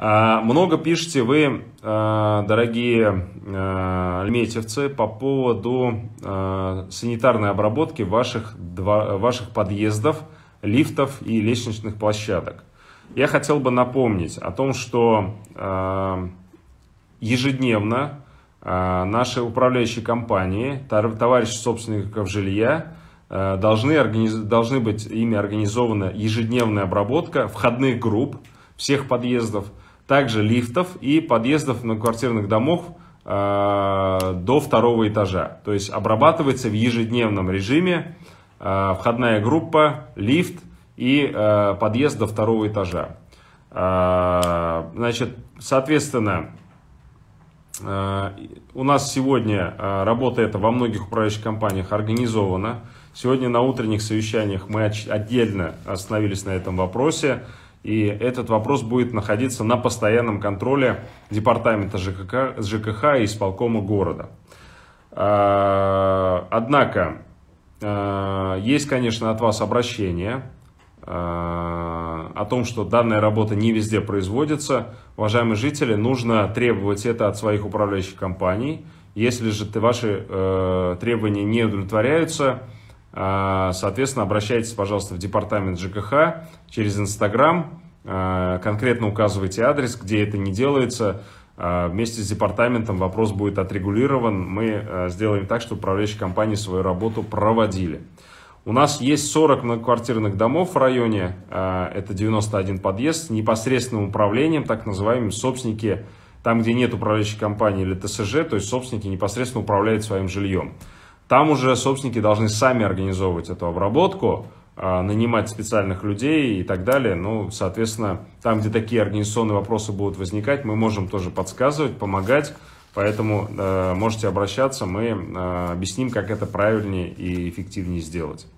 А, много пишете вы, а, дорогие альметьевцы, по поводу а, санитарной обработки ваших, ваших подъездов, лифтов и лестничных площадок. Я хотел бы напомнить о том, что ежедневно наши управляющие компании, товарищи собственников жилья, должны, должны быть ими организована ежедневная обработка входных групп всех подъездов – также лифтов и подъездов на квартирных домов э, до второго этажа. То есть обрабатывается в ежедневном режиме э, входная группа, лифт и э, подъезд до второго этажа. Значит, соответственно, у нас сегодня работа эта во многих управляющих компаниях организована. Сегодня на утренних совещаниях мы отдельно остановились на этом вопросе. И этот вопрос будет находиться на постоянном контроле департамента ЖКХ, ЖКХ и исполкома города. А, однако, а, есть, конечно, от вас обращение а, о том, что данная работа не везде производится. Уважаемые жители, нужно требовать это от своих управляющих компаний. Если же ваши э, требования не удовлетворяются, а, соответственно, обращайтесь, пожалуйста, в департамент ЖКХ через Инстаграм, а, конкретно указывайте адрес, где это не делается. А, вместе с департаментом вопрос будет отрегулирован. Мы сделаем так, чтобы управляющие компании свою работу проводили. У нас есть 40 многоквартирных домов в районе, это 91 подъезд, с непосредственным управлением, так называемыми собственники, там, где нет управляющей компании или ТСЖ, то есть собственники непосредственно управляют своим жильем. Там уже собственники должны сами организовывать эту обработку, а, нанимать специальных людей и так далее. Ну, соответственно, там, где такие организационные вопросы будут возникать, мы можем тоже подсказывать, помогать. Поэтому э, можете обращаться, мы э, объясним, как это правильнее и эффективнее сделать.